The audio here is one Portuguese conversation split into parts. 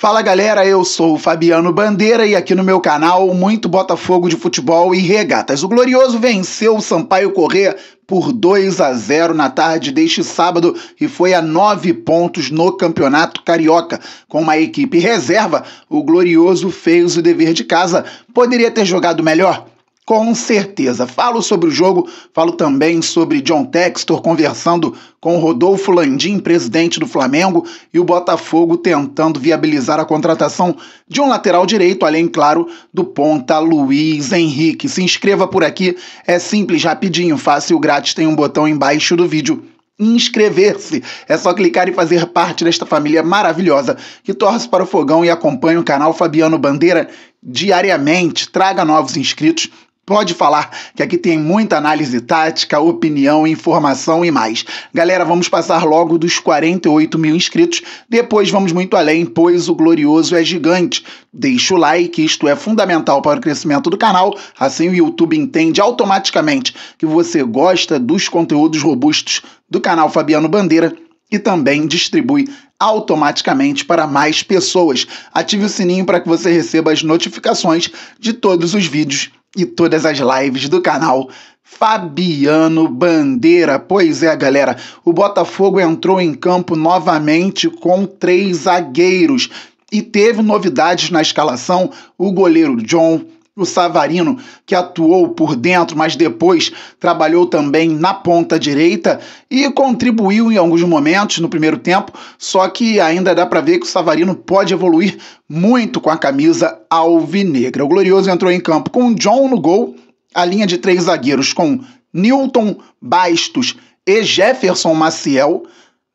Fala galera, eu sou o Fabiano Bandeira e aqui no meu canal muito Botafogo de futebol e regatas. O Glorioso venceu o Sampaio Corrêa por 2 a 0 na tarde deste sábado e foi a nove pontos no Campeonato Carioca. Com uma equipe reserva, o Glorioso fez o dever de casa. Poderia ter jogado melhor? com certeza. Falo sobre o jogo, falo também sobre John Textor conversando com Rodolfo Landim, presidente do Flamengo, e o Botafogo tentando viabilizar a contratação de um lateral direito, além, claro, do ponta Luiz Henrique. Se inscreva por aqui, é simples, rapidinho, fácil, grátis, tem um botão embaixo do vídeo inscrever-se. É só clicar e fazer parte desta família maravilhosa que torce para o fogão e acompanha o canal Fabiano Bandeira diariamente. Traga novos inscritos Pode falar que aqui tem muita análise tática, opinião, informação e mais. Galera, vamos passar logo dos 48 mil inscritos. Depois vamos muito além, pois o glorioso é gigante. Deixa o like, isto é fundamental para o crescimento do canal. Assim o YouTube entende automaticamente que você gosta dos conteúdos robustos do canal Fabiano Bandeira e também distribui automaticamente para mais pessoas. Ative o sininho para que você receba as notificações de todos os vídeos e todas as lives do canal Fabiano Bandeira. Pois é, galera, o Botafogo entrou em campo novamente com três zagueiros e teve novidades na escalação: o goleiro John, o Savarino, que atuou por dentro, mas depois trabalhou também na ponta direita e contribuiu em alguns momentos no primeiro tempo, só que ainda dá para ver que o Savarino pode evoluir muito com a camisa alvinegra. O Glorioso entrou em campo com John no gol, a linha de três zagueiros com Newton Bastos e Jefferson Maciel.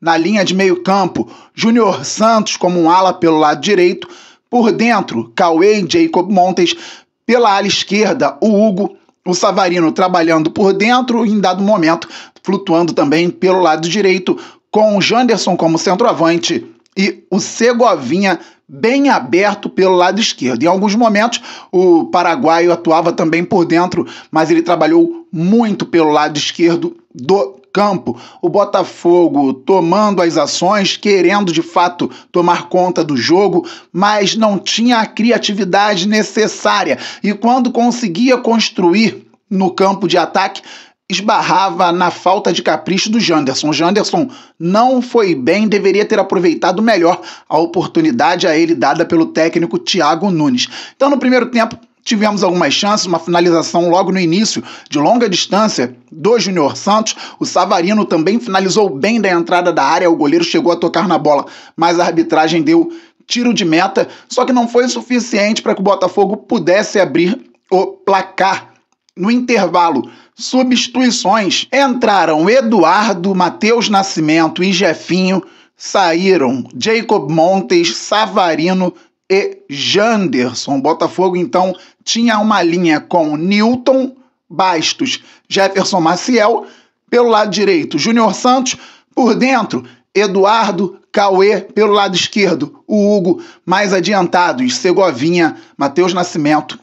Na linha de meio-campo, Júnior Santos como um ala pelo lado direito. Por dentro, Cauê e Jacob Montes pela ala esquerda, o Hugo, o Savarino trabalhando por dentro em dado momento flutuando também pelo lado direito, com o Janderson como centroavante e o Segovinha bem aberto pelo lado esquerdo. Em alguns momentos, o paraguaio atuava também por dentro, mas ele trabalhou muito pelo lado esquerdo do campo, o Botafogo tomando as ações, querendo de fato tomar conta do jogo, mas não tinha a criatividade necessária. E quando conseguia construir no campo de ataque, esbarrava na falta de capricho do Janderson. O Janderson não foi bem, deveria ter aproveitado melhor a oportunidade a ele dada pelo técnico Thiago Nunes. Então, no primeiro tempo, Tivemos algumas chances, uma finalização logo no início de longa distância do Júnior Santos. O Savarino também finalizou bem da entrada da área, o goleiro chegou a tocar na bola, mas a arbitragem deu tiro de meta, só que não foi suficiente para que o Botafogo pudesse abrir o placar. No intervalo, substituições entraram Eduardo, Matheus Nascimento e Jefinho, saíram Jacob Montes, Savarino, e Janderson. Botafogo, então, tinha uma linha com Newton, Bastos, Jefferson Maciel, pelo lado direito, Júnior Santos, por dentro, Eduardo Cauê, pelo lado esquerdo, o Hugo, mais adiantados, Segovinha, Matheus Nascimento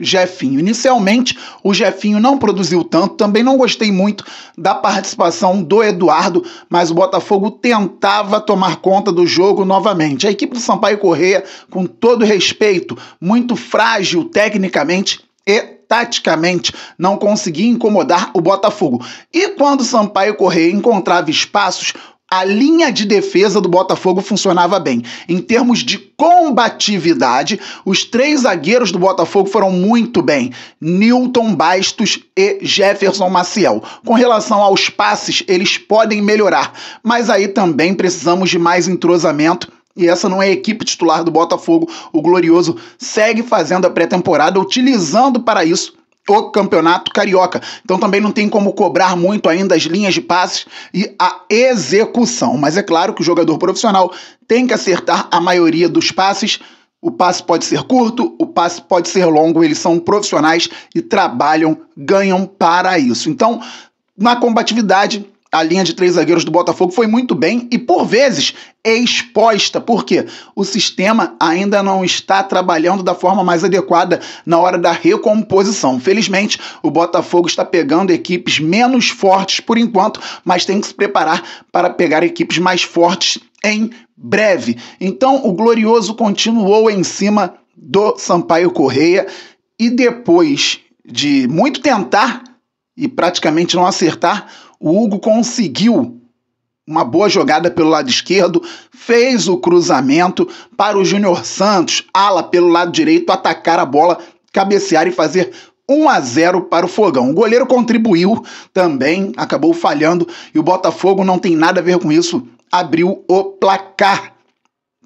Jefinho. Inicialmente, o Jefinho não produziu tanto, também não gostei muito da participação do Eduardo, mas o Botafogo tentava tomar conta do jogo novamente. A equipe do Sampaio Correia, com todo respeito, muito frágil tecnicamente e taticamente não conseguia incomodar o Botafogo. E quando Sampaio Correia encontrava espaços, a linha de defesa do Botafogo funcionava bem. Em termos de combatividade, os três zagueiros do Botafogo foram muito bem: Newton Bastos e Jefferson Maciel. Com relação aos passes, eles podem melhorar, mas aí também precisamos de mais entrosamento. E essa não é a equipe titular do Botafogo. O Glorioso segue fazendo a pré-temporada, utilizando para isso o Campeonato Carioca. Então também não tem como cobrar muito ainda as linhas de passes e a execução. Mas é claro que o jogador profissional tem que acertar a maioria dos passes. O passe pode ser curto, o passe pode ser longo, eles são profissionais e trabalham, ganham para isso. Então, na combatividade, a linha de três zagueiros do Botafogo foi muito bem e, por vezes, exposta. Por quê? O sistema ainda não está trabalhando da forma mais adequada na hora da recomposição. Felizmente, o Botafogo está pegando equipes menos fortes por enquanto, mas tem que se preparar para pegar equipes mais fortes em breve. Então, o Glorioso continuou em cima do Sampaio Correia e depois de muito tentar e praticamente não acertar, o Hugo conseguiu uma boa jogada pelo lado esquerdo, fez o cruzamento para o Júnior Santos, ala pelo lado direito, atacar a bola, cabecear e fazer 1 a 0 para o Fogão. O goleiro contribuiu também, acabou falhando e o Botafogo não tem nada a ver com isso, abriu o placar.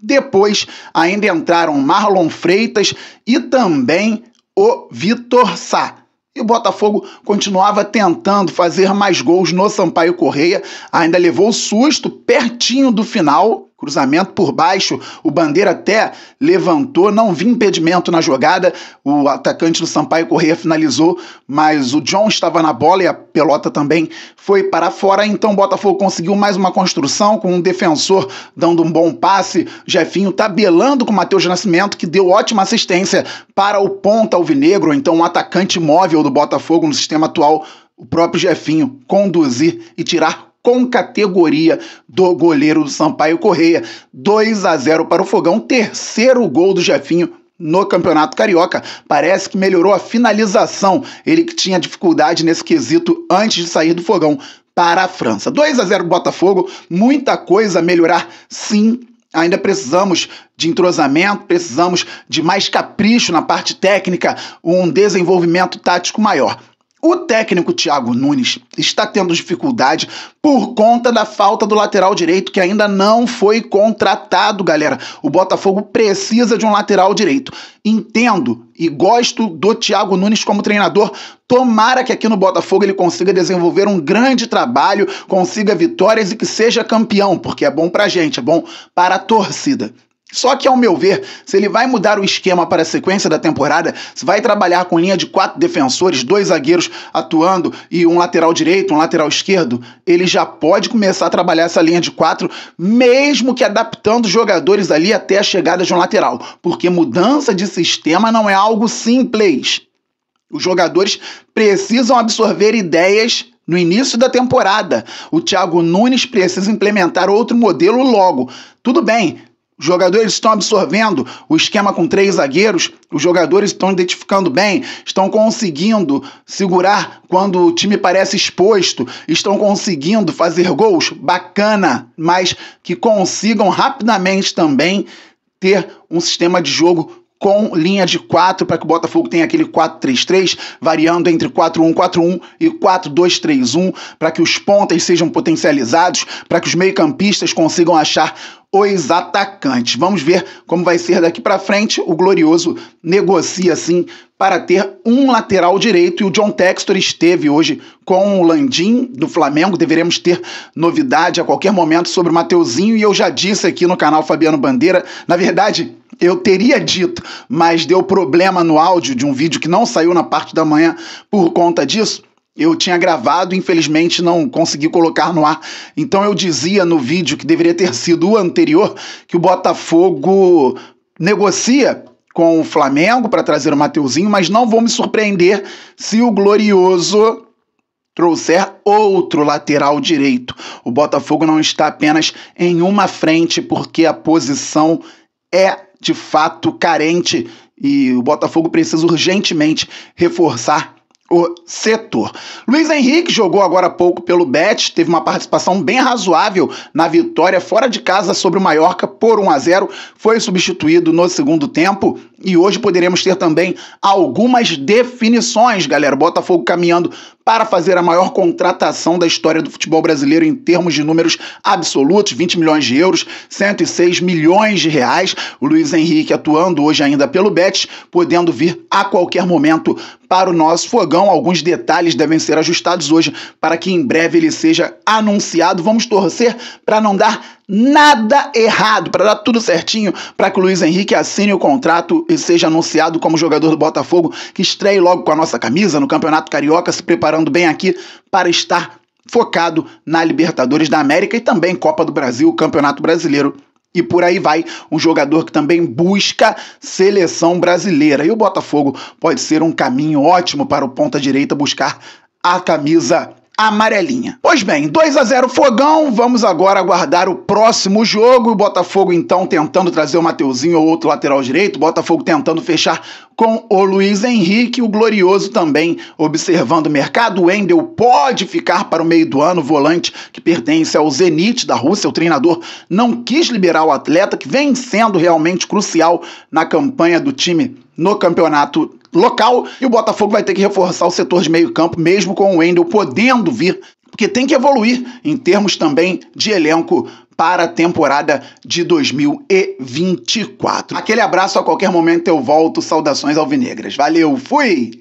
Depois ainda entraram Marlon Freitas e também o Vitor Sá. E o Botafogo continuava tentando fazer mais gols no Sampaio Correia, ainda levou o susto pertinho do final cruzamento por baixo, o Bandeira até levantou, não vi impedimento na jogada, o atacante do Sampaio Corrêa finalizou, mas o John estava na bola e a pelota também foi para fora, então o Botafogo conseguiu mais uma construção com um defensor dando um bom passe, Jefinho tabelando com o Matheus Nascimento, que deu ótima assistência para o ponta alvinegro, então um atacante móvel do Botafogo no sistema atual o próprio Jefinho conduzir e tirar com categoria do goleiro do Sampaio Correia. 2 a 0 para o Fogão, terceiro gol do Jefinho no Campeonato Carioca. Parece que melhorou a finalização, ele que tinha dificuldade nesse quesito antes de sair do fogão para a França. 2 a 0 Botafogo, muita coisa a melhorar sim. Ainda precisamos de entrosamento, precisamos de mais capricho na parte técnica, um desenvolvimento tático maior. O técnico Thiago Nunes está tendo dificuldade por conta da falta do lateral direito que ainda não foi contratado, galera. O Botafogo precisa de um lateral direito. Entendo e gosto do Thiago Nunes como treinador. Tomara que aqui no Botafogo ele consiga desenvolver um grande trabalho, consiga vitórias e que seja campeão, porque é bom pra gente, é bom para a torcida. Só que, ao meu ver, se ele vai mudar o esquema para a sequência da temporada, se vai trabalhar com linha de quatro defensores, dois zagueiros atuando e um lateral direito, um lateral esquerdo, ele já pode começar a trabalhar essa linha de quatro, mesmo que adaptando jogadores ali até a chegada de um lateral, porque mudança de sistema não é algo simples. Os jogadores precisam absorver ideias no início da temporada. O Thiago Nunes precisa implementar outro modelo logo. Tudo bem, os jogadores estão absorvendo o esquema com três zagueiros, os jogadores estão identificando bem, estão conseguindo segurar quando o time parece exposto, estão conseguindo fazer gols bacana, mas que consigam rapidamente também ter um sistema de jogo com linha de 4 para que o Botafogo tenha aquele 4-3-3, variando entre 4-1-4-1 e 4-2-3-1, para que os pontas sejam potencializados, para que os meio-campistas consigam achar os atacantes. Vamos ver como vai ser daqui para frente. O Glorioso negocia assim para ter um lateral direito e o John Textor esteve hoje com o Landim do Flamengo. Deveremos ter novidade a qualquer momento sobre o Mateuzinho e eu já disse aqui no canal Fabiano Bandeira, na verdade, eu teria dito, mas deu problema no áudio de um vídeo que não saiu na parte da manhã por conta disso. Eu tinha gravado, infelizmente não consegui colocar no ar. Então eu dizia no vídeo que deveria ter sido o anterior que o Botafogo negocia com o Flamengo para trazer o Mateuzinho, mas não vou me surpreender se o glorioso trouxer outro lateral direito. O Botafogo não está apenas em uma frente porque a posição é de fato carente e o Botafogo precisa urgentemente reforçar o setor. Luiz Henrique jogou agora há pouco pelo Bet, teve uma participação bem razoável na vitória fora de casa sobre o Mallorca por 1 a 0, foi substituído no segundo tempo e hoje poderemos ter também algumas definições, galera. Botafogo caminhando para fazer a maior contratação da história do futebol brasileiro em termos de números absolutos, 20 milhões de euros, 106 milhões de reais. O Luiz Henrique atuando hoje ainda pelo Betis, podendo vir a qualquer momento para o nosso fogão. Alguns detalhes devem ser ajustados hoje para que em breve ele seja anunciado. Vamos torcer para não dar nada errado, para dar tudo certinho, para que o Luiz Henrique assine o contrato e seja anunciado como jogador do Botafogo, que estreie logo com a nossa camisa no Campeonato Carioca, se preparando preparando bem aqui para estar focado na Libertadores da América e também Copa do Brasil, Campeonato Brasileiro e por aí vai, um jogador que também busca seleção brasileira. E o Botafogo pode ser um caminho ótimo para o ponta direita buscar a camisa amarelinha. Pois bem, 2 a 0 Fogão, vamos agora aguardar o próximo jogo. O Botafogo então tentando trazer o Mateuzinho ou outro lateral direito, o Botafogo tentando fechar com o Luiz Henrique, o glorioso também observando o mercado. O Wendel pode ficar para o meio do ano, o volante que pertence ao Zenit da Rússia. O treinador não quis liberar o atleta que vem sendo realmente crucial na campanha do time no campeonato local e o Botafogo vai ter que reforçar o setor de meio-campo, mesmo com o Wendel podendo vir, porque tem que evoluir em termos também de elenco para a temporada de 2024. Aquele abraço, a qualquer momento eu volto. Saudações alvinegras. Valeu, fui!